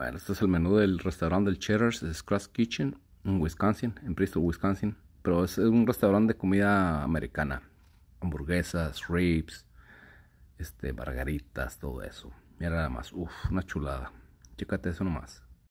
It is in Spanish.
Bueno, este es el menú del restaurante del Cheddar's Scratch Kitchen en Wisconsin, en Bristol, Wisconsin. Pero es un restaurante de comida americana. Hamburguesas, ribs, este, margaritas, todo eso. Mira nada más. Uf, una chulada. Chécate eso nomás.